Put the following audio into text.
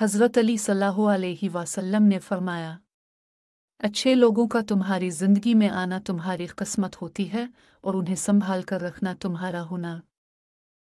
हज़रत अली सल्लल्लाहु अलैहि वसल्लम ने फरमाया अच्छे लोगों का तुम्हारी ज़िंदगी में आना तुम्हारी किस्मत होती है और उन्हें संभाल कर रखना तुम्हारा हुनर